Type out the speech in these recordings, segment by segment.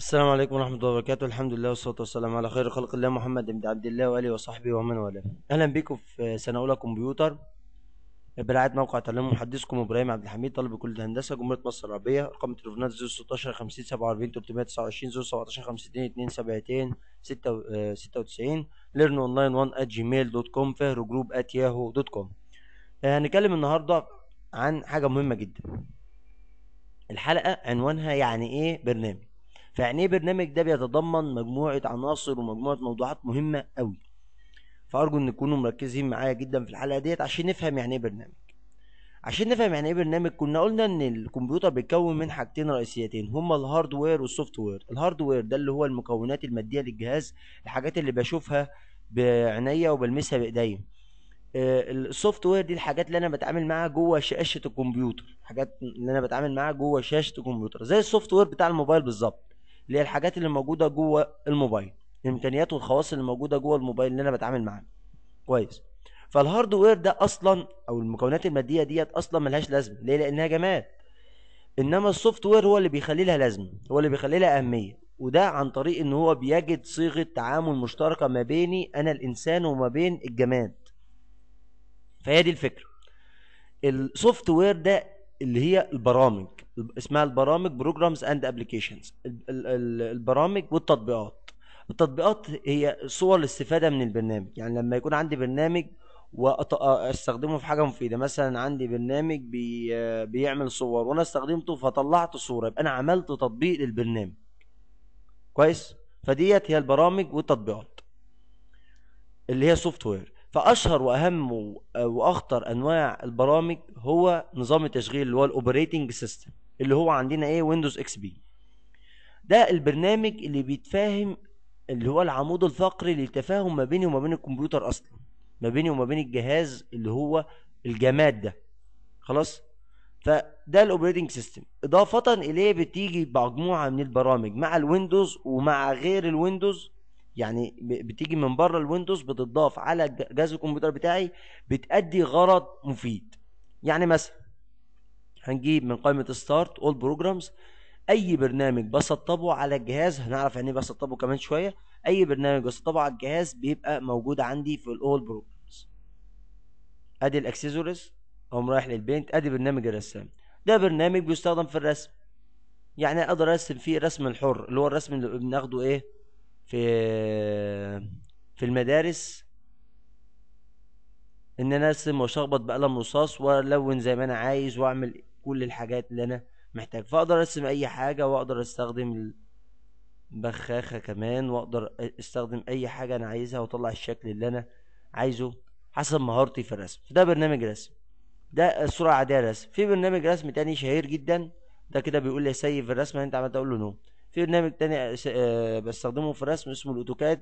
السلام عليكم ورحمة الله وبركاته الحمد لله والصلاة والسلام على خير خلق الله محمد بن عبد الله وآله وصحبه ومن والاه أهلا بكم في سنة أولى كمبيوتر برعاية موقع تعليم محدثكم إبراهيم عبد الحميد طالب كلية هندسة جمهورية مصر العربية رقم زوز 16 50 47 329 17 52 272 96 ليرن اون لاين 1 ات جيميل دوت كوم فهر جروب ات ياهو دوت كوم هنتكلم النهارده عن حاجة مهمة جدا الحلقة عنوانها يعني ايه برنامج فيعني ايه برنامج ده بيتضمن مجموعه عناصر ومجموعه موضوعات مهمه قوي فارجو ان تكونوا مركزين معايا جدا في الحلقه ديت عشان نفهم يعني ايه برنامج عشان نفهم يعني ايه برنامج كنا قلنا ان الكمبيوتر بيتكون من حاجتين رئيسيتين هما الهاردوير والسوفت وير الهاردوير ده اللي هو المكونات الماديه للجهاز الحاجات اللي بشوفها بعينيا وبلمسها بايديا آه، السوفت وير دي الحاجات اللي انا بتعامل معاها جوه شاشه الكمبيوتر الحاجات اللي انا بتعامل معاها جوه شاشه الكمبيوتر زي السوفت وير بتاع الموبايل بالظبط اللي هي الحاجات اللي موجوده جوه الموبايل الامكانيات والخواص اللي موجوده جوه الموبايل اللي انا بتعامل معاه كويس فالهاردوير ده اصلا او المكونات الماديه ديت اصلا ملهاش لازمه ليه لانها جماد انما السوفت وير هو اللي بيخلي لها لازمه هو اللي بيخلي لها اهميه وده عن طريق ان هو بيجد صيغه تعامل مشتركه ما بيني انا الانسان وما بين الجماد فهي دي الفكره السوفت وير ده اللي هي البرامج اسمها البرامج بروجرامز اند ابلكيشنز البرامج والتطبيقات التطبيقات هي صور الاستفاده من البرنامج يعني لما يكون عندي برنامج واستخدمه في حاجه مفيده مثلا عندي برنامج بي بيعمل صور وانا استخدمته فطلعت صوره يبقى انا عملت تطبيق للبرنامج كويس فديت هي البرامج والتطبيقات اللي هي سوفت وير فاشهر واهم واخطر انواع البرامج هو نظام التشغيل اللي هو الاوبريتنج سيستم اللي هو عندنا ايه ويندوز اكس بي ده البرنامج اللي بيتفاهم اللي هو العمود الفقري للتفاهم ما بيني وما بين الكمبيوتر اصلا ما بيني وما بين الجهاز اللي هو الجماد ده خلاص فده الاوبريتنج سيستم اضافه اليه بتيجي مجموعه من البرامج مع الويندوز ومع غير الويندوز يعني بتيجي من بره الويندوز بتضاف على جهاز الكمبيوتر بتاعي بتأدي غرض مفيد يعني مثلا هنجيب من قائمة ستارت اول بروجرامز اي برنامج بسطبه على الجهاز هنعرف يعني ايه بسطبه كمان شوية اي برنامج بسطبه على الجهاز بيبقى موجود عندي في الاول بروجرامز ادي الاكسسوارز اقوم رايح للبينت ادي برنامج الرسام ده برنامج بيستخدم في الرسم يعني اقدر ارسم فيه الرسم الحر اللي هو الرسم اللي بناخده ايه في في المدارس ان انا ارسم واشخبط بقلم رصاص والون زي ما انا عايز واعمل كل الحاجات اللي انا محتاج فاقدر ارسم اي حاجه واقدر استخدم البخاخه كمان واقدر استخدم اي حاجه انا عايزها واطلع الشكل اللي انا عايزه حسب مهارتي في الرسم ده برنامج رسم ده الصوره العاديه رسم في برنامج رسم تاني شهير جدا ده كده بيقول لي سيف الرسمه انت عملتها اقول له نو في برنامج تاني آه، آه، بستخدمه في رسم اسمه الاوتوكاد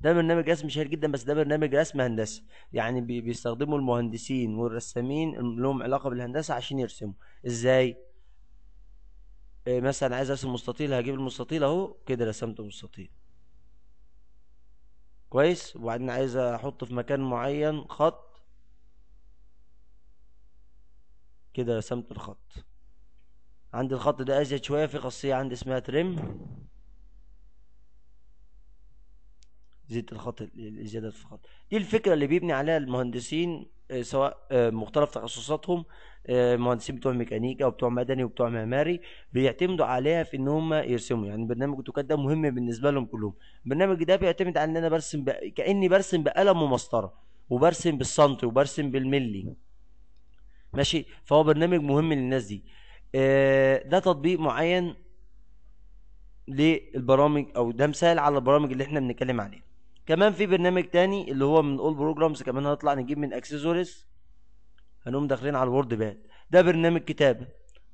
ده برنامج رسم شهير جدا بس ده برنامج رسم هندسه يعني بيستخدمه المهندسين والرسامين اللي لهم علاقه بالهندسه عشان يرسموا ازاي آه، مثلا عايز ارسم مستطيل هجيب المستطيل اهو كده رسمت مستطيل كويس وبعدين عايز احط في مكان معين خط كده رسمت الخط عندي الخط ده ازيد شوية في خاصية عندي اسمها ترم زدت الخط الزيادة في الخط دي الفكرة اللي بيبني عليها المهندسين آه، سواء آه، مختلف تخصصاتهم آه، مهندسين بتوع ميكانيكا وبتوع مدني وبتوع معماري بيعتمدوا عليها في ان هم يرسموا يعني برنامج اوتوكاد ده مهم بالنسبه لهم كلهم البرنامج ده بيعتمد على ان انا برسم ب... كاني برسم بقلم ومسطره وبرسم بالسنتي وبرسم بالملي ماشي فهو برنامج مهم للناس دي آه، ده تطبيق معين للبرامج او ده مثال على البرامج اللي احنا بنتكلم عليها كمان في برنامج تاني اللي هو من اول بروجرامز كمان هنطلع نجيب من اكسسوارز هنقوم داخلين على الوورد باد ده برنامج كتابه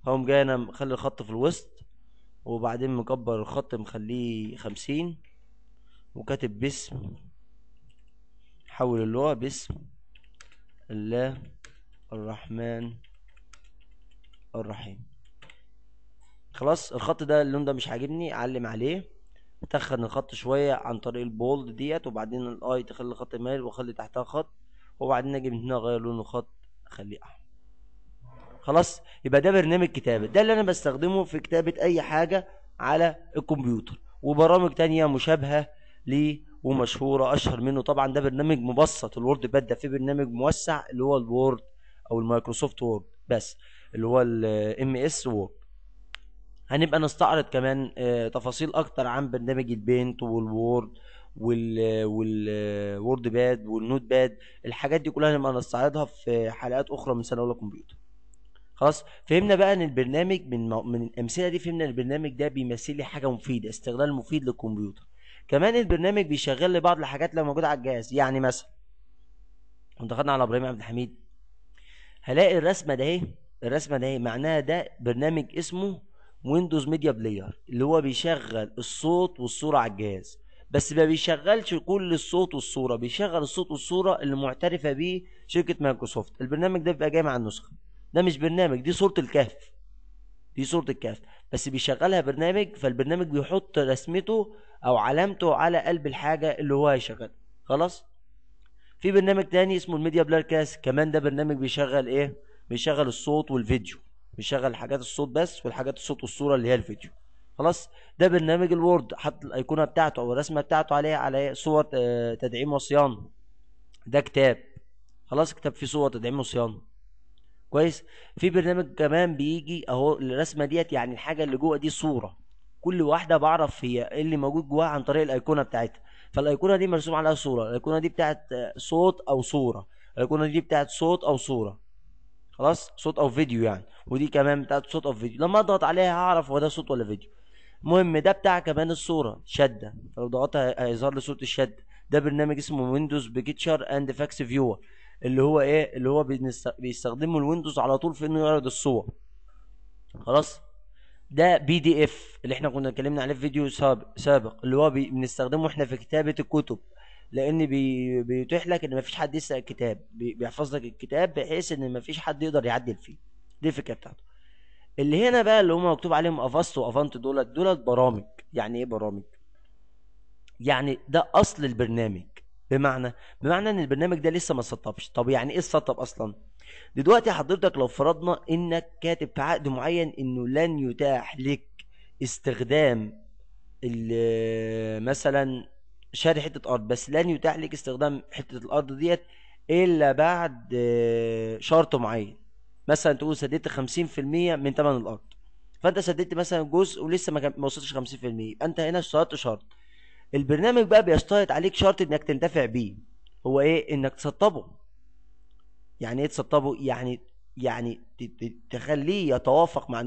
هقوم جاي انا مخلي الخط في الوسط وبعدين مكبر الخط مخليه خمسين وكاتب باسم حول اللغة باسم الله الرحمن الرحيم خلاص الخط ده اللون ده مش عاجبني اعلم عليه تخن الخط شوية عن طريق البولد ديت وبعدين الاي تخلي الخط مايل واخلي تحتها خط وبعدين اجي من هنا اغير لون الخط اخليه احمر خلاص يبقى ده برنامج كتابة ده اللي انا بستخدمه في كتابة اي حاجة على الكمبيوتر وبرامج تانية مشابهة ليه ومشهورة اشهر منه طبعا ده برنامج مبسط الوورد باد ده في برنامج موسع اللي هو الوورد او المايكروسوفت وورد بس اللي هو الام اس ووك هنبقى نستعرض كمان آه، تفاصيل اكتر عن برنامج البينت والوورد والـ والوورد باد والنوت باد الحاجات دي كلها هنبقى نستعرضها في حلقات اخرى من سنه اولى كمبيوتر خلاص فهمنا بقى ان البرنامج من من الامثله دي فهمنا البرنامج ده بيمثل لي حاجه مفيده استغلال مفيد للكمبيوتر كمان البرنامج بيشغل لي بعض الحاجات اللي موجوده على الجهاز يعني مثلا لو دخلنا على ابراهيم عبد الحميد هلاقي الرسمه ده اهي الرسمه ده معناها ده برنامج اسمه ويندوز ميديا بلاير اللي هو بيشغل الصوت والصوره على الجهاز بس ما بيشغلش كل الصوت والصوره بيشغل الصوت والصوره اللي معترفه بيه شركه مايكروسوفت البرنامج ده بيبقى جاي مع النسخه ده مش برنامج دي صوره الكهف دي صوره الكهف بس بيشغلها برنامج فالبرنامج بيحط رسمته او علامته على قلب الحاجه اللي هو هيشغلها خلاص في برنامج تاني اسمه الميديا بلاير كاس كمان ده برنامج بيشغل ايه بيشغل الصوت والفيديو بيشغل حاجات الصوت بس والحاجات الصوت والصوره اللي هي الفيديو خلاص ده برنامج الوورد حط الايقونه بتاعته او الرسمه بتاعته عليه على صور آه، تدعيم وصيانه ده كتاب خلاص كتاب فيه صور تدعيم وصيانه كويس في برنامج كمان بيجي اهو الرسمه ديت يعني الحاجه اللي جوه دي صوره كل واحده بعرف هي إيه اللي موجود جواها عن طريق الايقونه بتاعتها فالايقونه دي مرسوم عليها صوره الايقونه دي بتاعت آه، صوت او صوره الايقونه دي بتاعت صوت او صوره خلاص صوت او فيديو يعني ودي كمان بتاعت صوت او فيديو لما اضغط عليها هعرف هو ده صوت ولا فيديو المهم ده بتاع كمان الصوره شده فلو ضغطت هيظهر لي صوت الشده ده برنامج اسمه ويندوز بيكتشر اند فاكس فيور اللي هو ايه اللي هو بيستخدمه الويندوز على طول في انه يعرض الصور خلاص ده بي دي اف اللي احنا كنا اتكلمنا عليه في فيديو سابق سابق اللي هو بنستخدمه احنا في كتابه الكتب لان بي... بيتيح لك ان مفيش حد يسرق الكتاب بي... بيحفظ لك الكتاب بحيث ان مفيش حد يقدر يعدل فيه دي الفكره بتاعته اللي هنا بقى اللي هم مكتوب عليهم افاست وافانت دولت دولت برامج يعني ايه برامج يعني ده اصل البرنامج بمعنى بمعنى ان البرنامج ده لسه ما سطبش طب يعني ايه السطب اصلا دلوقتي حضرتك لو فرضنا انك كاتب في عقد معين انه لن يتاح لك استخدام مثلا شاري حته ارض بس لن يتاح لك استخدام حته الارض ديت الا بعد آه، شرط معين مثلا تقول سددت 50% من ثمن الارض فانت سددت مثلا جزء ولسه ما وصلتش 50% يبقى انت هنا اشترطت شرط البرنامج بقى بيشترط عليك شرط انك تنتفع بيه هو ايه انك تسطبه يعني ايه تسطبه يعني يعني تخليه يتوافق مع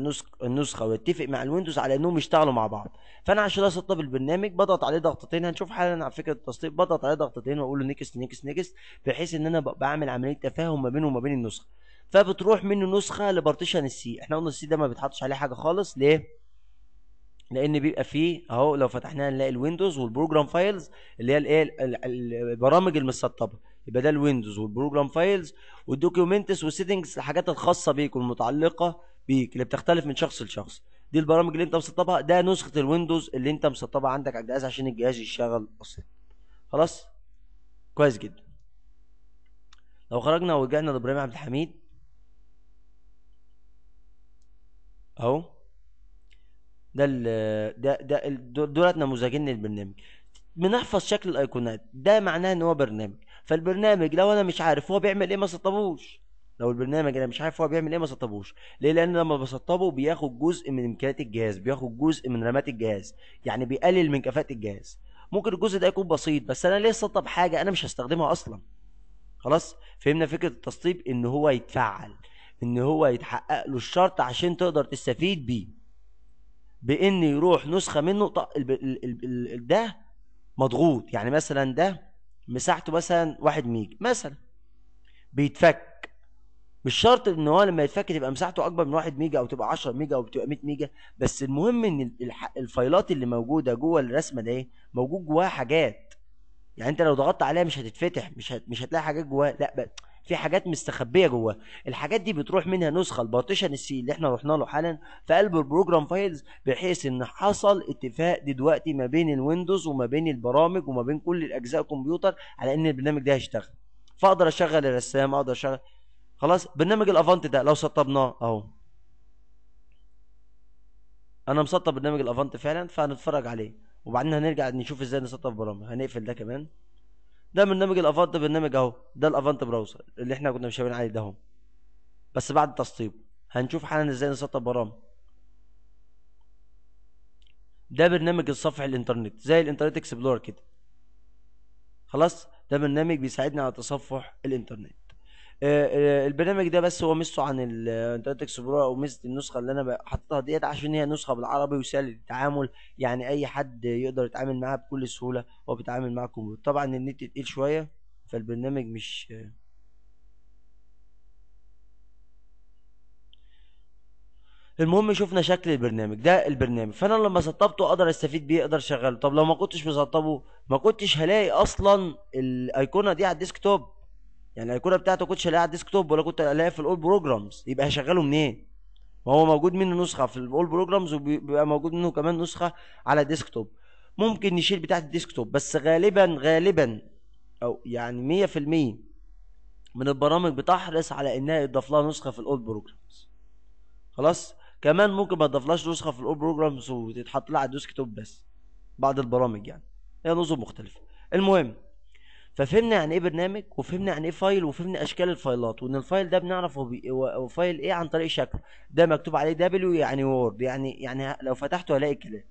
النسخه ويتفق مع الويندوز على انهم يشتغلوا مع بعض فانا عشان اسطب البرنامج بضغط عليه ضغطتين هنشوف حالا على فكره التسطيب بضغط عليه ضغطتين واقول له نيكست نيكست نيكست بحيث ان انا بعمل عمليه تفاهم ما بينه وما بين النسخه فبتروح منه نسخه لبارتيشن السي احنا قلنا السي ده ما بيتحطش عليه حاجه خالص ليه لان بيبقى فيه اهو لو فتحناها نلاقي الويندوز والبروجرام فايلز اللي هي الايه البرامج المسطبه يبقى ده الويندوز والبروجرام فايلز والدوكيومنتس والسيتنجز الحاجات الخاصه بيك والمتعلقه بيك اللي بتختلف من شخص لشخص دي البرامج اللي انت مسطبها ده نسخه الويندوز اللي انت مسطبها عندك على الجهاز عشان الجهاز يشتغل اصلا خلاص كويس جدا لو خرجنا ورجعنا لابراهيم عبد الحميد اهو ده ال ده ده دولت نموذجين للبرنامج بنحفظ شكل الايقونات ده معناه ان هو برنامج فالبرنامج لو انا مش عارف هو بيعمل ايه ما سطبوش لو البرنامج انا مش عارف هو بيعمل ايه ما سطبوش ليه لان لما بسطبه بياخد جزء من امكانيات الجهاز بياخد جزء من رامات الجهاز يعني بيقلل من كفاءه الجهاز ممكن الجزء ده يكون بسيط بس انا ليه سطب حاجه انا مش هستخدمها اصلا خلاص فهمنا فكره التسطيب ان هو يتفعل ان هو يتحقق له الشرط عشان تقدر تستفيد بيه بان يروح نسخه منه ده مضغوط يعني مثلا ده مساحته مثلا واحد ميجا مثلا بيتفك مش شرط ان هو لما يتفك تبقى مساحته اكبر من واحد ميجا او تبقى 10 ميجا او تبقى 100 ميجا بس المهم ان الفايلات اللي موجوده جوه الرسمه دي إيه؟ موجود جواها حاجات يعني انت لو ضغطت عليها مش هتتفتح مش مش هتلاقي حاجات جواها لا بقى في حاجات مستخبيه جواه الحاجات دي بتروح منها نسخه البارتيشن السي اللي احنا رحنا له حالا في قلب البروجرام فايلز بحيث ان حصل اتفاق دلوقتي ما بين الويندوز وما بين البرامج وما بين كل الاجزاء الكمبيوتر على ان البرنامج ده هيشتغل فاقدر اشغل الرسام اقدر اشغل خلاص برنامج الافانت ده لو سطبناه اهو انا مسطب برنامج الافانت فعلا فهنتفرج عليه وبعدين هنرجع نشوف ازاي نسطب برامج هنقفل ده كمان ده برنامج الافانت برنامج اهو ده الافانت براوزر اللي احنا كنا مشاورين عليه ده اهو بس بعد التسطيب هنشوف حالا ازاي نسطب برامج ده برنامج الصفح الانترنت زي الانترنت اكسبلور كده خلاص ده برنامج بيساعدنا على تصفح الانترنت آه، آه، البرنامج ده بس هو ميزته عن الانترنت آه، اكسبلورر او ميزه النسخه اللي انا حاططها ديت عشان هي نسخه بالعربي وسهل التعامل يعني اي حد يقدر يتعامل معاها بكل سهوله وهو بيتعامل مع الكمبيوتر طبعا النت تقيل شويه فالبرنامج مش المهم شفنا شكل البرنامج ده البرنامج فانا لما سطبته اقدر استفيد بيه اقدر اشغله طب لو ما كنتش مسطبه ما كنتش هلاقي اصلا الايقونه دي على الديسكتوب يعني الكوره بتاعته كنتش الاقيها على الديسك توب ولا كنت الاقيها في الاول بروجرامز يبقى هشغله منين ما هو موجود منه نسخه في الاول بروجرامز وبيبقى موجود منه كمان نسخه على الديسك توب ممكن نشيل بتاعه الديسك توب بس غالبا غالبا او يعني 100% من البرامج بتحرص على انها يضاف لها نسخه في الاول بروجرامز خلاص كمان ممكن ما تضافلهاش نسخه في الاول بروجرامز وتتحط لها على الديسك توب بس بعض البرامج يعني هي نظم مختلفه المهم ففهمنا يعني ايه برنامج وفهمنا يعني ايه فايل وفهمنا اشكال الفايلات وان الفايل ده بنعرفه هو فايل ايه عن طريق شكله ده مكتوب عليه دبليو يعني وورد يعني يعني لو فتحته هلاقي كلام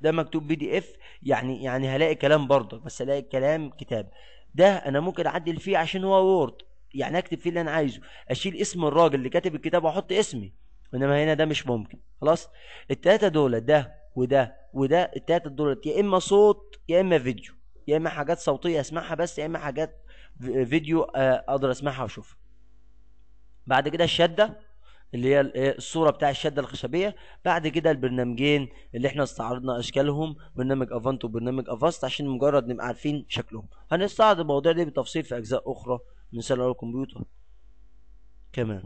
ده مكتوب بي دي اف يعني يعني هلاقي كلام برضه بس هلاقي كلام كتاب ده انا ممكن اعدل فيه عشان هو وورد يعني اكتب فيه اللي انا عايزه اشيل اسم الراجل اللي كاتب الكتاب واحط اسمي انما هنا ده مش ممكن خلاص التلاته دول ده وده وده التلاته دول يا اما صوت يا اما فيديو يا اما حاجات صوتيه اسمعها بس يا اما حاجات فيديو آه، اقدر اسمعها واشوفها بعد كده الشده اللي هي آه، الصوره بتاع الشده الخشبيه بعد كده البرنامجين اللي احنا استعرضنا اشكالهم برنامج افانت وبرنامج افاست عشان مجرد نبقى عارفين شكلهم هنستعرض المواضيع دي بالتفصيل في اجزاء اخرى من سيلولار الكمبيوتر كمان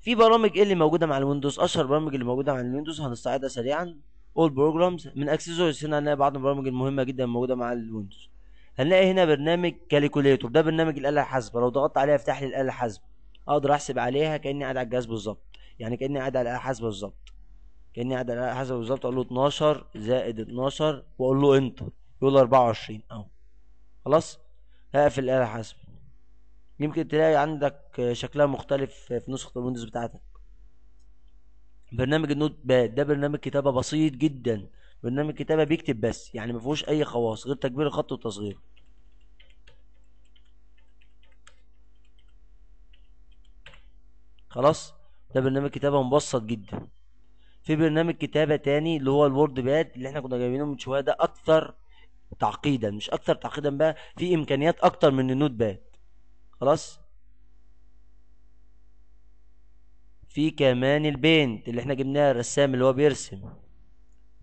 في برامج ايه اللي موجوده مع الويندوز اشهر برامج اللي موجوده مع الويندوز هنستعرضها سريعا اول بروجرامز من اكسسوارز هنا هنلاقي بعض البرامج المهمه جدا موجوده مع الويندوز هنلاقي هنا برنامج كالكوليتور ده برنامج الاله الحاسبه لو ضغطت عليها يفتح لي الاله الحاسبه اقدر احسب عليها كاني قاعد على الجهاز بالظبط يعني كاني قاعد على الاله الحاسبه بالظبط كاني قاعد على الاله الحاسبه بالظبط اقول له 12 زائد 12 واقول له انتر يقول 24 اهو خلاص هقفل الاله الحاسبه يمكن تلاقي عندك شكلها مختلف في نسخه الويندوز بتاعتك برنامج النوت باد ده برنامج كتابه بسيط جدا برنامج كتابه بيكتب بس يعني ما فيهوش اي خواص غير تكبير الخط وتصغيره خلاص ده برنامج كتابه مبسط جدا في برنامج كتابه تاني اللي هو الوورد باد اللي احنا كنا جايبينه من شويه ده اكثر تعقيدا مش اكثر تعقيدا بقى في امكانيات اكتر من النوت باد خلاص في كمان البينت اللي احنا جبناها الرسام اللي هو بيرسم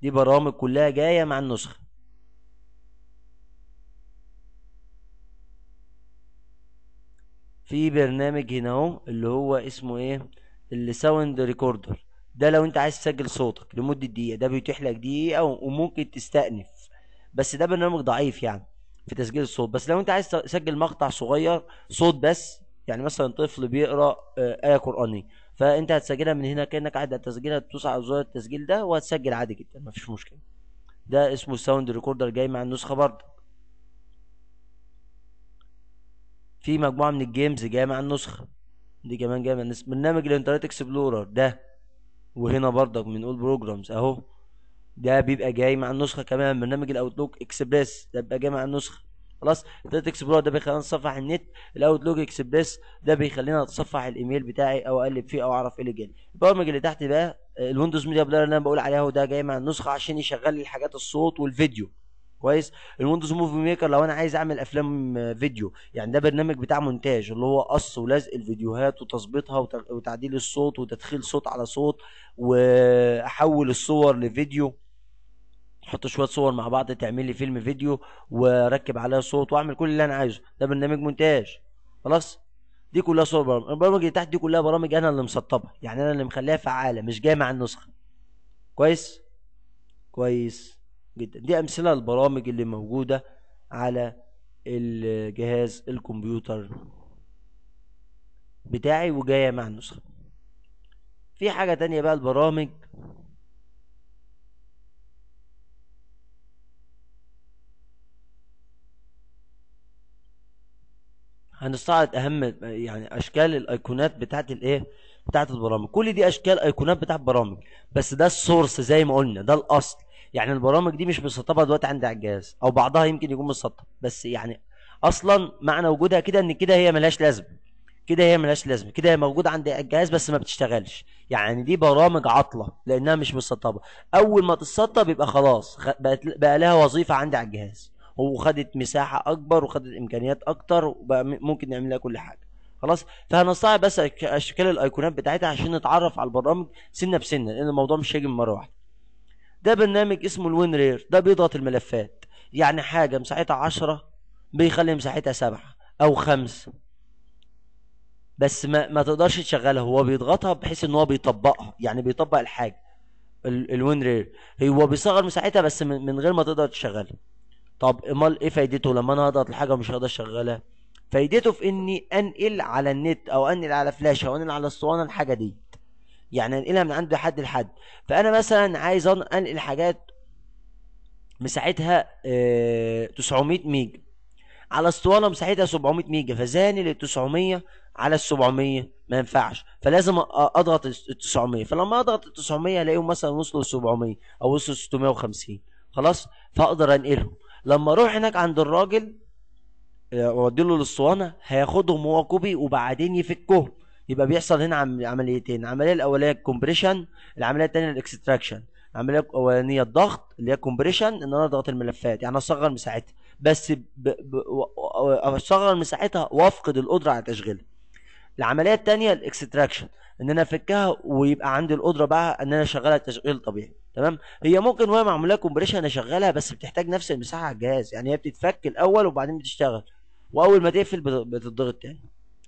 دي برامج كلها جاية مع النسخة في برنامج هنا اهو اللي هو اسمه ايه الساوند ريكوردر ده لو انت عايز تسجل صوتك لمدة دقيقة ده بيتيح لك دقيقة وممكن تستأنف بس ده برنامج ضعيف يعني في تسجيل الصوت بس لو انت عايز تسجل مقطع صغير صوت بس يعني مثلا طفل بيقرا آه، آية قرآنية فانت هتسجلها من هنا كانك قاعد هتسجلها تدوس على زر التسجيل ده وهتسجل عادي جدا مفيش مشكله ده اسمه الساوند ريكوردر جاي مع النسخه برضه في مجموعه من الجيمز جايه مع النسخه دي كمان جايه مع النسخه برنامج الانترنت اكسبلورر ده وهنا برضك من اول بروجرامز اهو ده بيبقى جاي مع النسخه كمان برنامج الاوتلوك اكسبريس ده بيبقى جاي مع النسخه خلاص الداتا اكسبلور ده بيخلينا نتصفح النت الاوت لوج اكسبريس ده بيخلينا اتصفح الايميل بتاعي او اقلب فيه او اعرف ايه اللي جالي البرمج اللي تحت بقى آه، الويندوز ميديا بلاير اللي انا بقول عليها وده جاي مع النسخه عشان يشغل لي الحاجات الصوت والفيديو كويس الويندوز موفي ميكر لو انا عايز اعمل افلام آه، فيديو يعني ده برنامج بتاع مونتاج اللي هو قص ولزق الفيديوهات وتظبيطها وتعديل الصوت وتدخيل صوت على صوت واحول الصور لفيديو حط شويه صور مع بعض تعمل لي فيلم فيديو واركب عليها صوت واعمل كل اللي انا عايزه ده برنامج مونتاج خلاص دي كلها صور برامج البرامج اللي تحت دي كلها برامج انا اللي مسطبها يعني انا اللي مخليها فعاله مش جايه مع النسخه كويس كويس جدا دي امثله البرامج اللي موجوده على الجهاز الكمبيوتر بتاعي وجايه مع النسخه في حاجه تانية بقى البرامج هنستعرض اهم يعني اشكال الايقونات بتاعت الايه بتاعت البرامج كل دي اشكال ايقونات بتاعت برامج بس ده السورس زي ما قلنا ده الاصل يعني البرامج دي مش مسطبه دلوقتي عندي على الجهاز او بعضها يمكن يكون مسطب بس يعني اصلا معنى وجودها كده ان كده هي ملهاش لازمه كده هي ملهاش لازمه كده هي موجوده عند الجهاز بس ما بتشتغلش يعني دي برامج عطله لانها مش مسطبه اول ما تتسطب يبقى خلاص بقت بقى لها وظيفه عندي على الجهاز وخدت مساحه اكبر وخدت امكانيات اكتر وبقى ممكن نعمل لها كل حاجه خلاص فهنستعرض بس اشكال الايقونات بتاعتها عشان نتعرف على البرامج سنه بسنه لان الموضوع مش هيجي من مره واحده ده برنامج اسمه الوين رير ده بيضغط الملفات يعني حاجه مساحتها 10 بيخلي مساحتها 7 او 5 بس ما ما تقدرش تشغلها هو بيضغطها بحيث ان هو بيطبقها يعني بيطبق الحاجه الوين رير هو بيصغر مساحتها بس من غير ما تقدر تشغلها طب امال ايه فايدته لما انا اضغط الحاجه ومش هقدر اشغلها فايدته في اني انقل على النت او انقل على فلاش او انقل على اسطوانه الحاجه دي يعني انقلها من عند حد لحد فانا مثلا عايز انقل حاجات مساحتها 900 آه، ميجا على اسطوانه مساحتها 700 ميجا فزاني لل 900 على ال 700 ما ينفعش فلازم اضغط ال 900 فلما اضغط ال 900 الاقيهم مثلا وصلوا ل 700 او وصلوا 650 خلاص فاقدر انقلهم لما اروح هناك عند الراجل آه، واديله للصوانه هياخدهم هو كوبي وبعدين يفكهم يبقى بيحصل هنا عمليتين العمليه الاوليه الكومبريشن العمليه الثانيه الاكستراكشن العمليه الاولانيه الضغط اللي هي كومبريشن ان انا اضغط الملفات يعني اصغر مساحتها بس ب... ب... اصغر مساحتها وافقد القدره على تشغيلها العمليه الثانيه الاكستراكشن ان انا افكها ويبقى عندي القدره بقى ان انا اشغلها تشغيل طبيعي تمام هي ممكن وهي معموله لها كومبريشن اشغلها بس بتحتاج نفس المساحه على الجهاز يعني هي بتتفك الاول وبعدين بتشتغل واول ما تقفل بتضغط تاني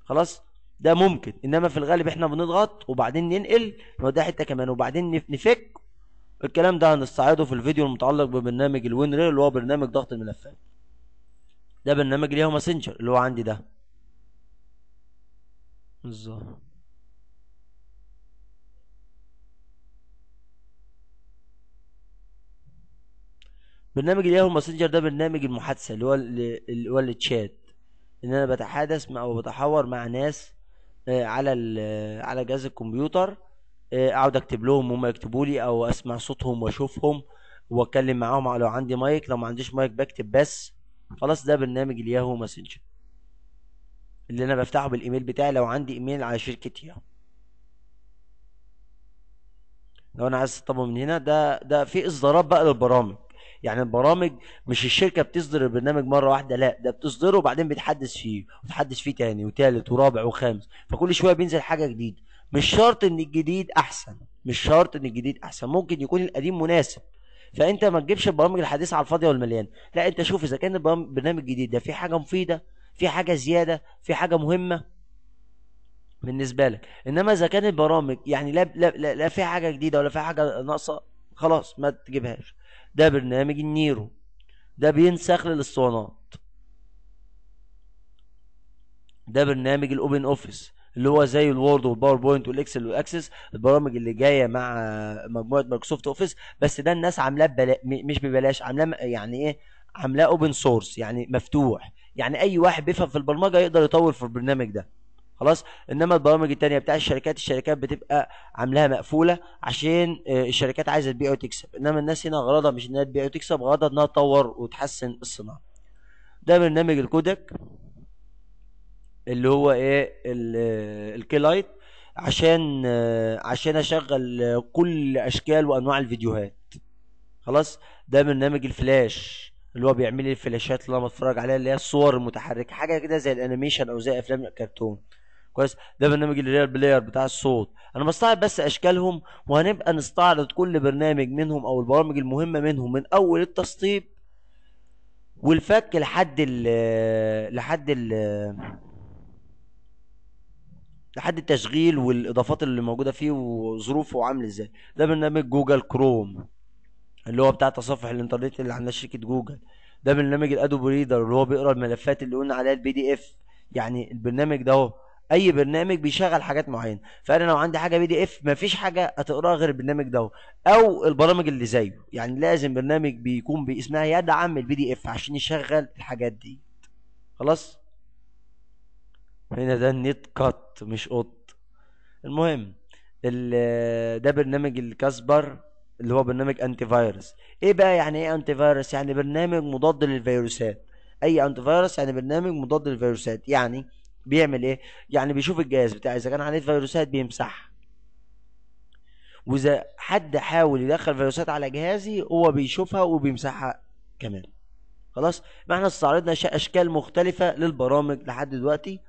خلاص ده ممكن انما في الغالب احنا بنضغط وبعدين ننقل نوديها حته كمان وبعدين نفك الكلام ده هنستعرضه في الفيديو المتعلق ببرنامج الوين رير اللي هو برنامج ضغط الملفات ده برنامج ليهو ماسنجر اللي هو عندي ده بالظبط برنامج الياهو ماسنجر ده برنامج المحادثه اللي هو اللي هو التشات ان انا بتحادث مع بتحاور مع ناس آه، على على جهاز الكمبيوتر آه، اقعد اكتب لهم وهم يكتبوا لي او اسمع صوتهم واشوفهم واتكلم معاهم لو عندي مايك لو ما عنديش مايك بكتب بس خلاص ده برنامج الياهو ماسنجر اللي انا بفتحه بالايميل بتاعي لو عندي ايميل على شركه ياهو لو انا عايز اسطبه من هنا ده ده في اصدارات بقى للبرامج يعني البرامج مش الشركه بتصدر البرنامج مره واحده لا ده بتصدره وبعدين بتحدث فيه وتحدث فيه تاني وتالت ورابع وخامس فكل شويه بينزل حاجه جديده مش شرط ان الجديد احسن مش شرط ان الجديد احسن ممكن يكون القديم مناسب فانت ما تجيبش البرامج الحديثه على الفاضيه والمليان لا انت شوف اذا كان البرنامج الجديد ده في حاجه مفيده في حاجه زياده في حاجه مهمه بالنسبه لك انما اذا كانت برامج يعني لا لا لا, لا في حاجه جديده ولا في حاجه ناقصه خلاص ما تجيبهاش ده برنامج النيرو ده بينسخ للاسطوانات ده برنامج الاوبن اوفيس اللي هو زي الوورد والباوربوينت والاكسل والاكسس البرامج اللي جايه مع مجموعه مايكروسوفت اوفيس بس ده الناس عاملاه ببلا... مش ببلاش عاملاه يعني ايه عاملاه اوبن سورس يعني مفتوح يعني اي واحد بيفهم في البرمجه يقدر يطور في البرنامج ده خلاص انما البرامج التانية بتاع الشركات الشركات بتبقى عاملاها مقفوله عشان آه، الشركات عايزه تبيع وتكسب انما الناس هنا غرضها مش انها تبيع وتكسب غرضها انها تطور وتحسن الصناعه ده برنامج الكودك اللي هو ايه آه، الكي لايت عشان آه، عشان اشغل كل اشكال وانواع الفيديوهات خلاص ده برنامج الفلاش اللي هو بيعمل لي الفلاشات اللي انا بتفرج عليها اللي هي الصور المتحركه حاجه كده زي الانيميشن او زي افلام الكرتون كويس ده برنامج الريال بلاير بتاع الصوت انا بستعرض بس اشكالهم وهنبقى نستعرض كل برنامج منهم او البرامج المهمه منهم من اول التسطيب والفك لحد ال لحد ال لحد التشغيل والاضافات اللي موجوده فيه وظروفه وعامل ازاي ده برنامج جوجل كروم اللي هو بتاع تصفح الانترنت اللي عندنا شركه جوجل ده برنامج الادوب ريدر اللي هو بيقرا الملفات اللي قلنا عليها البي دي اف يعني البرنامج ده اي برنامج بيشغل حاجات معينه فانا لو عندي حاجه بي دي اف مفيش حاجه هتقراها غير البرنامج ده او البرامج اللي زيه يعني لازم برنامج بيكون باسمها يدعم البي دي اف عشان يشغل الحاجات دي خلاص هنا ده النت كات مش قط المهم ده برنامج الكاسبر اللي هو برنامج انتي فايروس ايه بقى يعني ايه انتي فايروس يعني برنامج مضاد للفيروسات اي انتي فايروس يعني برنامج مضاد للفيروسات يعني بيعمل ايه يعني بيشوف الجهاز بتاعي اذا كان عليه فيروسات بيمسحها واذا حد حاول يدخل فيروسات على جهازي هو بيشوفها وبيمسحها كمان خلاص ما احنا استعرضنا اشكال مختلفه للبرامج لحد دلوقتي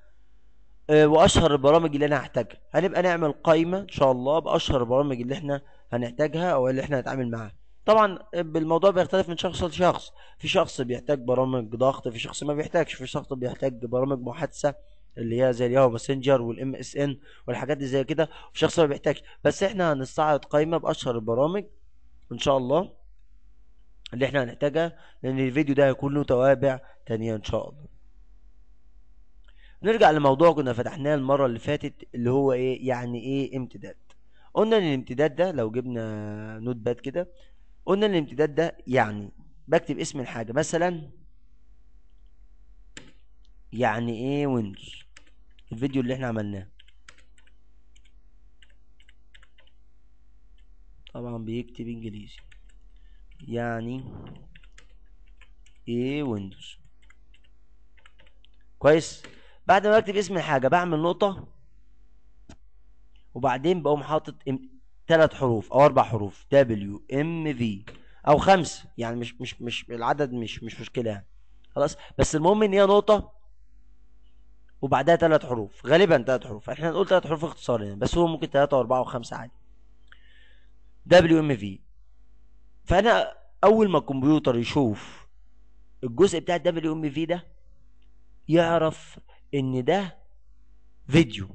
آه، واشهر البرامج اللي انا هحتاجها هنبقى نعمل قائمه ان شاء الله باشهر البرامج اللي احنا هنحتاجها او اللي احنا هنتعامل معاها طبعا آه، الموضوع بيختلف من شخص لشخص في شخص بيحتاج برامج ضغط في شخص ما بيحتاجش في شخص بيحتاج برامج محادثه اللي هي زي الياهو ماسنجر والام اس ان والحاجات دي زي كده الشخص ما بيحتاج بس احنا هنستعرض قائمه باشهر البرامج ان شاء الله اللي احنا هنحتاجها لان الفيديو ده هيكون له توابع تانية ان شاء الله نرجع لموضوع كنا فتحناه المره اللي فاتت اللي هو ايه يعني ايه امتداد قلنا ان الامتداد ده لو جبنا نوت باد كده قلنا ان الامتداد ده يعني بكتب اسم الحاجه مثلا يعني ايه ويندوز الفيديو اللي احنا عملناه طبعا بيكتب انجليزي يعني ايه ويندوز كويس بعد ما بكتب اسم الحاجه بعمل نقطه وبعدين بقوم حاطط ثلاث حروف او اربع حروف دبليو ام في او خمسه يعني مش مش مش العدد مش مش مشكله يعني خلاص بس المهم ان هي نقطه وبعدها ثلاث حروف غالبا ثلاث حروف احنا هنقول ثلاث حروف اختصار يعني بس هو ممكن ثلاثة واربعة وخمسة عادي دبليو ام في فانا اول ما الكمبيوتر يشوف الجزء بتاع الدبليو ام في ده يعرف ان ده فيديو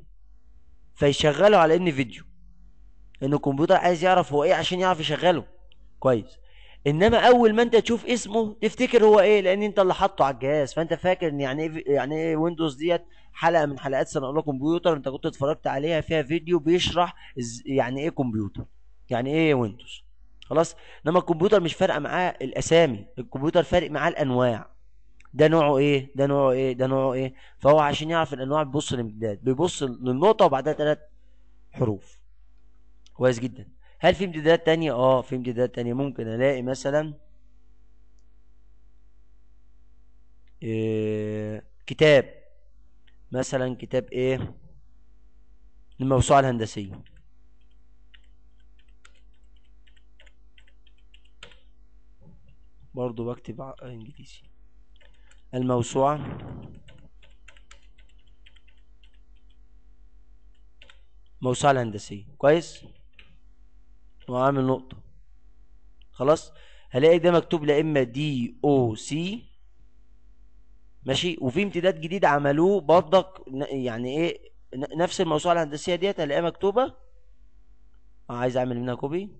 فيشغله على ان فيديو ان الكمبيوتر عايز يعرف هو ايه عشان يعرف يشغله كويس انما اول ما انت تشوف اسمه تفتكر هو ايه لان انت اللي حاطه على الجهاز فانت فاكر ان يعني ايه يعني ايه ويندوز ديت حلقه من حلقات صنع كمبيوتر انت كنت اتفرجت عليها فيها فيديو بيشرح يعني ايه كمبيوتر يعني ايه ويندوز خلاص انما الكمبيوتر مش فارقه معاه الاسامي الكمبيوتر فارق معاه الانواع ده نوعه ايه ده نوعه ايه ده نوعه ايه فهو عشان يعرف الانواع بيبص للامتداد بيبص للنقطه وبعدها ثلاث حروف كويس جدا هل في امتدادات تانية اه في امتدادات تانية ممكن الاقي مثلا آه، كتاب مثلا كتاب ايه الموسوعة الهندسية برضو بكتب انجليزي الموسوعة موسوعة الهندسية كويس وعامل نقطة خلاص هلاقي ده مكتوب لا اما دي او سي ماشي وفي امتداد جديد عملوه برضك يعني ايه نفس الموسوعه الهندسيه ديت هلاقيها مكتوبه آه، عايز اعمل منها كوبي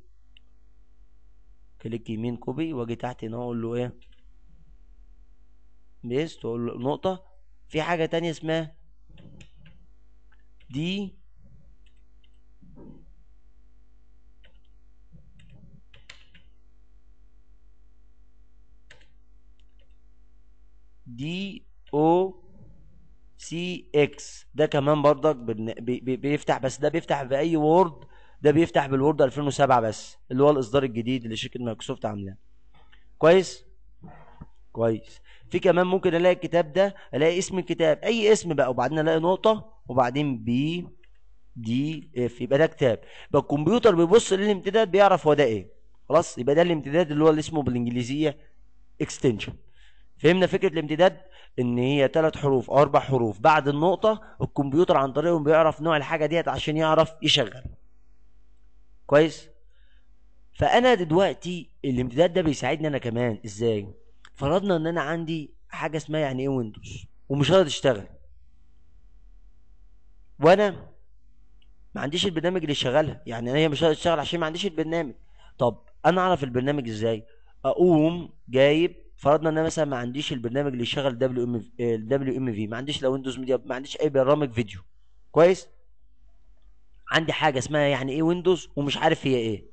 كليك يمين كوبي واجي تحت هنا اقول له ايه بيست واقول له نقطه في حاجه تانية اسمها دي اكس ده كمان برضك بيفتح بس ده بيفتح باي وورد ده بيفتح بالوورد 2007 بس اللي هو الاصدار الجديد اللي شركه مايكروسوفت عاملاه كويس كويس في كمان ممكن الاقي الكتاب ده الاقي اسم الكتاب اي اسم بقى وبعدين الاقي نقطه وبعدين بي دي اف يبقى ده كتاب يبقى الكمبيوتر بيبص للامتداد بيعرف هو ده ايه خلاص يبقى ده الامتداد اللي هو اللي اسمه بالانجليزيه اكستنشن فهمنا فكره الامتداد ان هي ثلاث حروف او اربع حروف بعد النقطه الكمبيوتر عن طريقهم بيعرف نوع الحاجه ديت عشان يعرف يشغل كويس فانا دلوقتي الامتداد ده بيساعدني انا كمان ازاي فرضنا ان انا عندي حاجه اسمها يعني ايه ويندوز ومش راضي تشتغل وانا ما عنديش البرنامج اللي شغالها يعني انا هي مش راضي تشتغل عشان ما عنديش البرنامج طب انا اعرف البرنامج ازاي اقوم جايب فرضنا ان انا مثلا ما عنديش البرنامج اللي يشغل دبليو ام دبليو ام في ما عنديش لا ويندوز ميديا ما عنديش اي برامج فيديو كويس عندي حاجه اسمها يعني ايه ويندوز ومش عارف هي ايه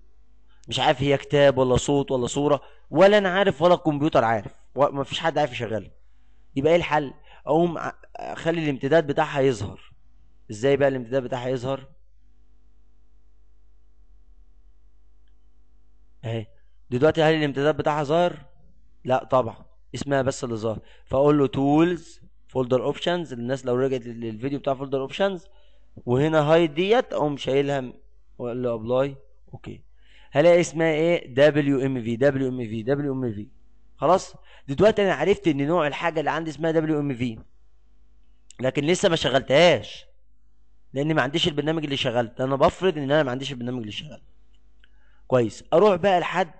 مش عارف هي كتاب ولا صوت ولا صوره ولا انا عارف ولا الكمبيوتر عارف ما فيش حد عارف يشغلها يبقى ايه الحل اقوم اخلي الامتداد بتاعها يظهر ازاي بقى الامتداد بتاعها يظهر اهي دلوقتي هل الامتداد بتاعها ظاهر لا طبعا اسمها بس اللي ظاهر فاقول له تولز فولدر اوبشنز الناس لو رجعت للفيديو بتاع فولدر اوبشنز وهنا هايد ديت اقوم شايلها واقول له ابلاي اوكي هلاقي اسمها ايه دبليو ام في دبليو ام في دبليو ام في خلاص دلوقتي انا عرفت ان نوع الحاجه اللي عندي اسمها دبليو ام في لكن لسه ما شغلتهاش لان ما عنديش البرنامج اللي شغلت انا بفرض ان انا ما عنديش البرنامج اللي شغلت كويس اروح بقى لحد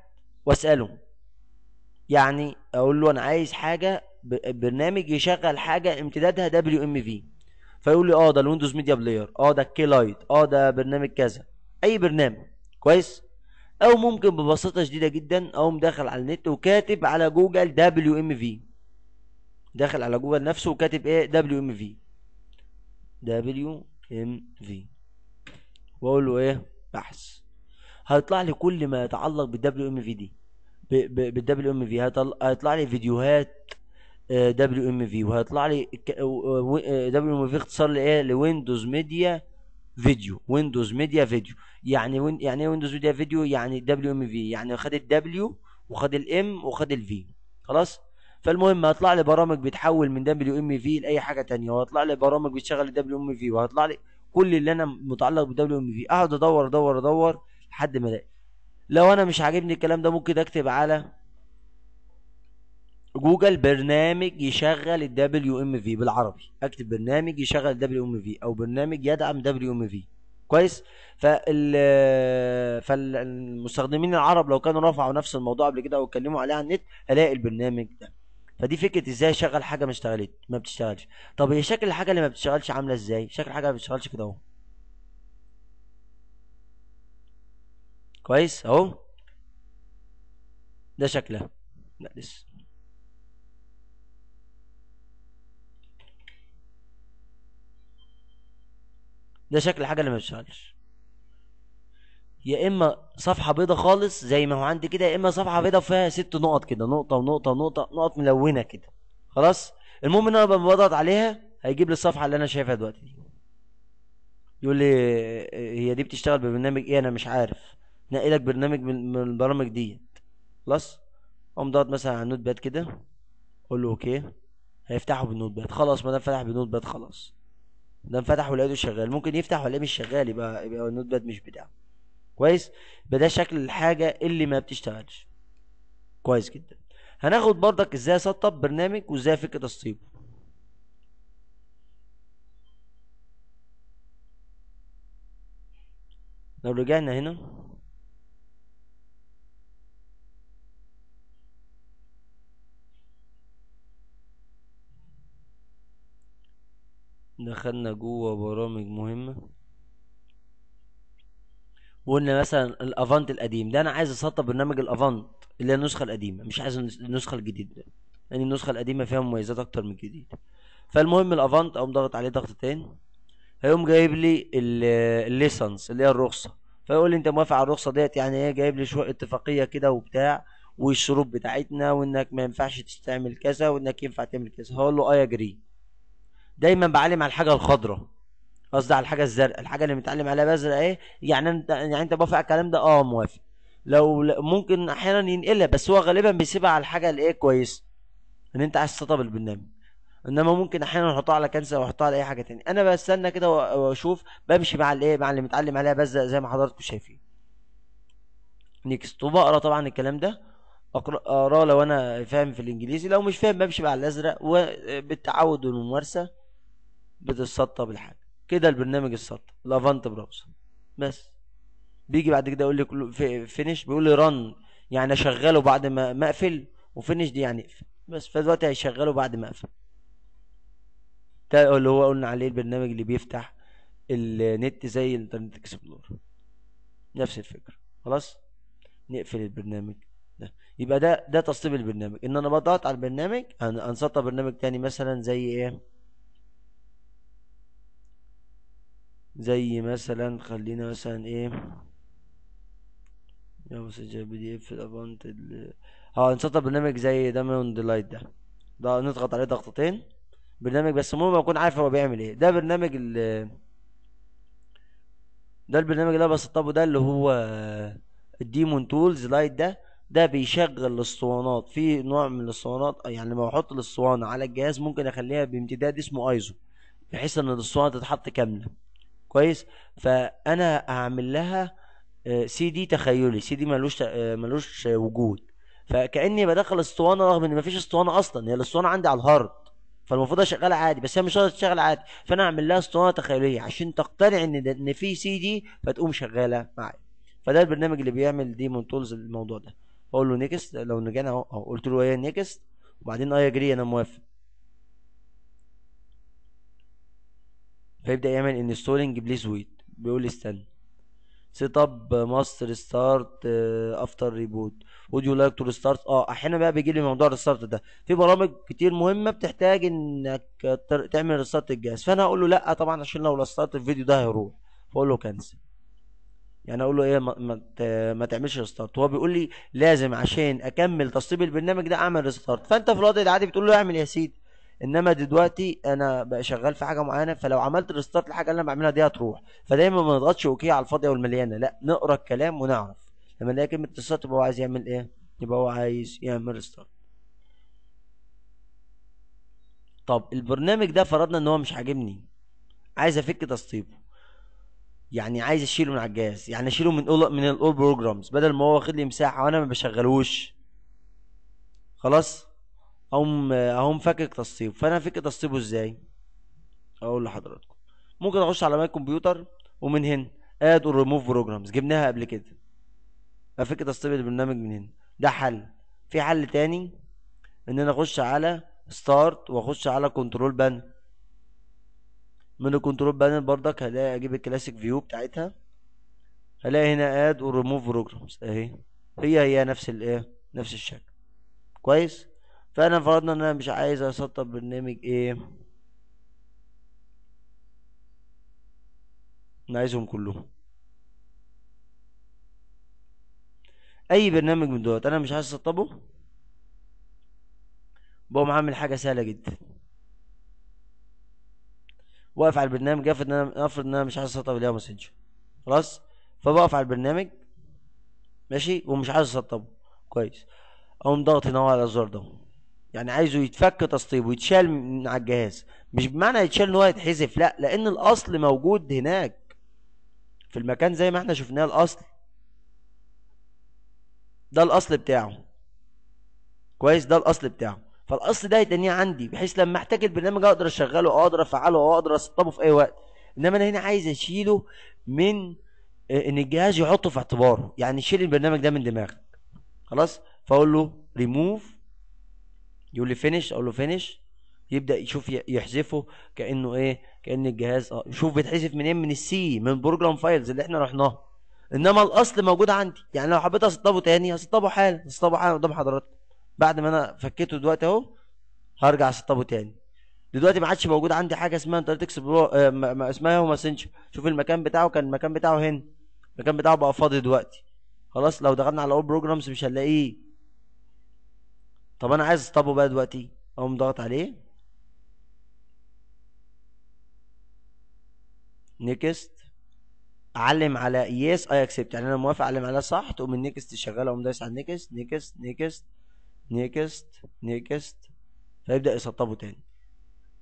واساله يعني اقول له انا عايز حاجه برنامج يشغل حاجه امتدادها دبليو ام في فيقول لي اه ده الويندوز ميديا بلاير اه ده الكي لايت اه ده برنامج كذا اي برنامج كويس او ممكن ببساطه شديده جدا اقوم داخل على النت وكاتب على جوجل دبليو ام في داخل على جوجل نفسه وكاتب ايه دبليو ام في دبليو ام في واقول له ايه بحث هيطلع لي كل ما يتعلق بالدبليو ام في دي بالدبليو ام في هيطلع لي فيديوهات دبليو ام في وهيطلع لي دبليو ام في اختصار لايه لويندوز ميديا فيديو ويندوز ميديا فيديو يعني وين يعني ايه ويندوز ميديا فيديو يعني دبليو ام في يعني خد الدبليو وخد الام وخد الفي خلاص فالمهم هيطلع لي برامج بتحول من دبليو ام في لاي حاجه تانية وهيطلع لي برامج بتشغل الدبليو ام في وهيطلع لي كل اللي انا متعلق بدبليو ام في اقعد ادور ادور ادور لحد ما الاقي لو انا مش عاجبني الكلام ده ممكن اكتب على جوجل برنامج يشغل الدبليو ام في بالعربي اكتب برنامج يشغل الدبليو ام في او برنامج يدعم WMV ام في كويس فال فالمستخدمين العرب لو كانوا رفعوا نفس الموضوع قبل كده او اتكلموا عليه على النت الاقي البرنامج ده فدي فكره ازاي اشغل حاجه ما اشتغلت ما بتشتغلش طب هي شكل الحاجه اللي ما بتشتغلش عامله ازاي شكل الحاجه ما بتشتغلش كده اهو كويس اهو ده شكلها لا لسه ده شكل الحاجه اللي ما بتشتغلش يا اما صفحه بيضه خالص زي ما هو عندي كده يا اما صفحه بيضه فيها ست نقط كده نقطه ونقطه ونقطه نقط ملونه كده خلاص المهم ان انا بضغط عليها هيجيب لي الصفحه اللي انا شايفها دلوقتي دي يقول لي هي دي بتشتغل ببرنامج ايه انا مش عارف نقي لك برنامج من البرامج ديت خلاص قوم ضغط مثلا على النوت باد كده قول له اوكي هيفتحه بالنوت باد خلاص ما دام فتح بالنوت باد خلاص ده فتح ولقيته شغال ممكن يفتح ولا مش شغال يبقى يبقى النوت باد مش بتاعه كويس يبقى ده شكل الحاجه اللي ما بتشتغلش كويس جدا هناخد بردك ازاي اسطب برنامج وازاي افك تسطيبه لو رجعنا هنا دخلنا جوه برامج مهمة وقلنا مثلا الافانت القديم ده انا عايز اسطب برنامج الافانت اللي هي النسخة القديمة مش عايز النسخة الجديدة لان يعني النسخة القديمة فيها مميزات اكتر من الجديد فالمهم الافانت اقوم ضاغط عليه ضغط تاني هيقوم جايب لي الليسنس اللي هي الرخصة فيقول لي انت موافق على الرخصة ديت يعني ايه جايب لي شوية اتفاقية كده وبتاع والشروط بتاعتنا وانك ما ينفعش تعمل كذا وانك ينفع تعمل كذا هقول له اي اجري دايما بعلم على الحاجه الخضراء قصدي على الحاجه الزرقاء الحاجه اللي متعلم عليها بزرق ايه يعني انت يعني انت موافق على الكلام ده اه موافق لو ممكن احيانا ينقلها بس هو غالبا بيسيبها على الحاجه الايه كويسه ان انت عايز تطب البرنامج انما ممكن احيانا احطها على كنسه واحطها على اي حاجه تانية انا بستنى كده واشوف بمشي مع الايه مع اللي متعلم عليها بزرق زي ما حضراتكم شايفين نيكست وبقرا طبعا الكلام ده اقراه لو انا فاهم في الانجليزي لو مش فاهم بمشي مع الازرق وبالتعود والممارسه بتتسطب الحاجه كده البرنامج اتسطب لافانت براوزر بس بيجي بعد كده يقول لي فينيش بيقول لي رن يعني اشغله بعد ما ما اقفل وفينيش دي يعني اقفل بس فدلوقتي هيشغله بعد ما اقفل اللي هو قلنا عليه البرنامج اللي بيفتح النت زي الانترنت اكسبلور نفس الفكره خلاص نقفل البرنامج ده يبقى ده ده تسطيب البرنامج ان انا بضغط على البرنامج هنسطب برنامج تاني مثلا زي ايه زي مثلا خلينا مثلا ايه يا مسج بي دي اف الافونت اه هنسطب برنامج زي دايموند لايت ده ده نضغط عليه ضغطتين برنامج بس المهم اكون عارف هو بيعمل ايه ده برنامج ال ده البرنامج اللي انا بسطبه ده اللي هو الديمون تولز لايت ده ده بيشغل الاسطوانات في نوع من الاسطوانات يعني لما بحط الاسطوانه على الجهاز ممكن اخليها بامتداد اسمه ايزو بحيث ان الاسطوانه تتحط كامله كويس فانا هعمل لها آه، سي دي تخيلي سي دي ملوش آه، ملوش وجود فكاني بدخل اسطوانه رغم ان مفيش اسطوانه اصلا هي الاسطوانه عندي على الهارد فالمفروض شغاله عادي بس هي مش راضيه تشتغل عادي فانا اعمل لها اسطوانه تخيليه عشان تقتنع ان ان في سي دي فتقوم شغاله معايا فده البرنامج اللي بيعمل ديمون تولز الموضوع ده اقول له نيكست لو رجعنا اهو قلت له ايه نيكست وبعدين اي آه اجري انا موافق فيبدأ يعمل انستولينج بليز ويت بيقول استنى سيت اب ماستر ستارت افتر ريبوت وود يو لايك تو ريستارت اه احيانا بقى بيجي لي موضوع الريستارت ده في برامج كتير مهمه بتحتاج انك تعمل ريستارت الجهاز فانا اقول له لا طبعا عشان لو ريستارت الفيديو ده هيروح فاقول له كنسل يعني اقول له ايه ما, ما, تعملش ريستارت هو بيقول لي لازم عشان اكمل تسطيب البرنامج ده اعمل ريستارت فانت في الوضع العادي بتقول له اعمل يا سيدي انما دلوقتي انا بقى شغال في حاجه معينه فلو عملت ريستارت لحاجه اللي انا بعملها دي هتروح فدايما ما نضغطش اوكي على الفاضيه والمليانه لا نقرا الكلام ونعرف لما نلاقي كلمه ريستارت يبقى هو عايز يعمل ايه يبقى هو عايز يعمل ريستارت طب البرنامج ده فرضنا ان هو مش عاجبني عايز افك تسطيبه يعني عايز اشيله من على الجهاز يعني اشيله من أول من الاول بروجرامز بدل ما هو واخد لي مساحه وانا ما بشغلوش خلاص اقوم اقوم فكك تسطيب فانا فك تصيبه ازاي اقول لحضراتكم ممكن اخش على ماي كمبيوتر ومن هنا اد ريموف بروجرامز جبناها قبل كده افك تصيب البرنامج من هنا ده حل في حل تاني ان انا اخش على ستارت واخش على كنترول بان من الكنترول بان بردك هلاقي اجيب الكلاسيك فيو بتاعتها هلاقي هنا اد ريموف بروجرامز اهي هي هي نفس الايه نفس الشكل كويس فانا فرضنا ان انا مش عايز اسطب برنامج ايه انا عايزهم كلهم اي برنامج من دوت انا مش عايز اسطبه بقوم عامل حاجه سهله جدا واقف على البرنامج افرض ان انا افرض ان انا مش عايز اسطب اليوم ماسنجر خلاص فبقف على البرنامج ماشي ومش عايز اسطبه كويس اقوم ضاغط هنا على الزر ده يعني عايزه يتفك تسطيب ويتشال من على الجهاز مش بمعنى يتشال ان هو يتحذف لا لان الاصل موجود هناك في المكان زي ما احنا شفناه الاصل ده الاصل بتاعه كويس ده الاصل بتاعه فالاصل ده هيتنيه عندي بحيث لما احتاج البرنامج اقدر اشغله او اقدر افعله او اقدر اسطبه في اي وقت انما انا هنا عايز اشيله من آه، ان الجهاز يحطه في اعتباره يعني شيل البرنامج ده من دماغك خلاص فاقول له ريموف يقول لي فينش اقول له فينش يبدا يشوف يحذفه كانه ايه كان الجهاز اه شوف بيتحذف منين إيه؟ من السي من بروجرام فايلز اللي احنا رحناها انما الاصل موجود عندي يعني لو حبيت اسطبه تاني هسطبه حالا هسطبه حالا قدام حضراتكم بعد ما انا فكيته دلوقتي اهو هرجع اسطبه تاني دلوقتي ما عادش موجود عندي حاجه اسمها انترنت اكسبلور اه اسمها هو ماسنجر شوف المكان بتاعه كان المكان بتاعه هنا المكان بتاعه بقى فاضي دلوقتي خلاص لو دخلنا على اول بروجرامز مش هنلاقيه طب انا عايز اصطبه بقى دلوقتي اقوم ضغط عليه نيكست اعلم على يس اي اكسبت يعني انا موافق اعلم على صح تقوم النيكست شغاله اقوم دايس على النيكست نيكست نيكست نيكست نيكست فيبدا يسطبه تاني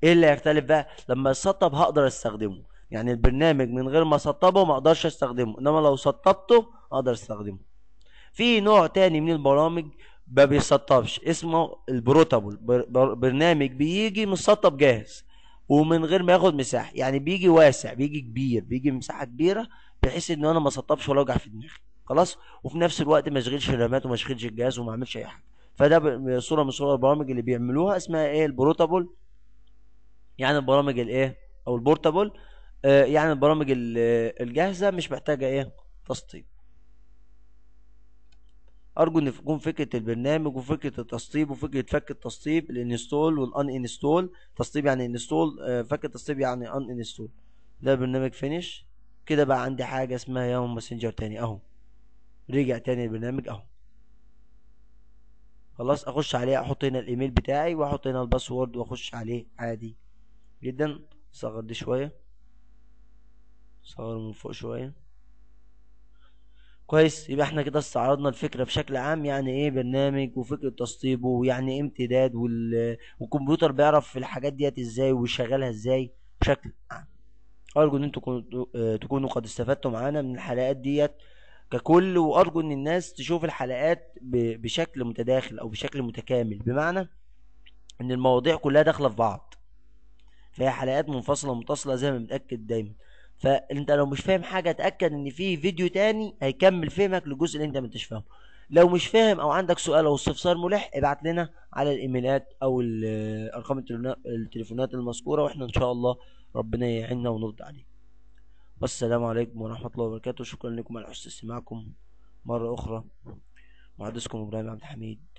ايه اللي هيختلف بقى لما يسطب هقدر استخدمه يعني البرنامج من غير ما سطبه ما اقدرش استخدمه انما لو سطبته اقدر استخدمه في نوع تاني من البرامج ما بيسطبش اسمه البروتابل برنامج بيجي متسطب جاهز ومن غير ما ياخد مساحه يعني بيجي واسع بيجي كبير بيجي مساحه كبيره بحيث ان انا ما اسطبش ولا اوجع في دماغي خلاص وفي نفس الوقت ما اشغلش الرامات وما اشغلش الجهاز وما اعملش اي حاجه فده صوره من صور البرامج اللي بيعملوها اسمها ايه البروتابل يعني البرامج الايه او البورتابل آه يعني البرامج الجاهزه مش محتاجه ايه تسطيب ارجو ان تكون فكره البرنامج وفكره التسطيب وفكره فك التسطيب الانستول والان انستول تسطيب يعني انستول آه، فك التسطيب يعني ان انستول ده برنامج فينيش كده بقى عندي حاجه اسمها ياهو ماسنجر تاني اهو رجع تاني البرنامج اهو خلاص اخش عليه احط هنا الايميل بتاعي واحط هنا الباسورد واخش عليه عادي جدا صغر دي شويه صغر من فوق شويه كويس يبقى احنا كده استعرضنا الفكره بشكل عام يعني ايه برنامج وفكره تسطيبه ويعني ايه امتداد وال... والكمبيوتر بيعرف الحاجات ديت ازاي ويشغلها ازاي بشكل عام ارجو ان انتم آه، تكونوا قد استفدتوا معانا من الحلقات ديت ككل وارجو ان الناس تشوف الحلقات بشكل متداخل او بشكل متكامل بمعنى ان المواضيع كلها داخله في بعض فهي حلقات منفصله متصله زي ما بنتاكد دايما فانت لو مش فاهم حاجه اتاكد ان في فيديو تاني هيكمل فهمك للجزء اللي انت ما انتش فاهمه لو مش فاهم او عندك سؤال او استفسار ملح ابعت لنا على الايميلات او ارقام التليفونات المذكوره واحنا ان شاء الله ربنا يعيننا ونرد عليك والسلام عليكم ورحمه الله وبركاته شكرا لكم على حسن استماعكم مره اخرى محدثكم ابراهيم عبد الحميد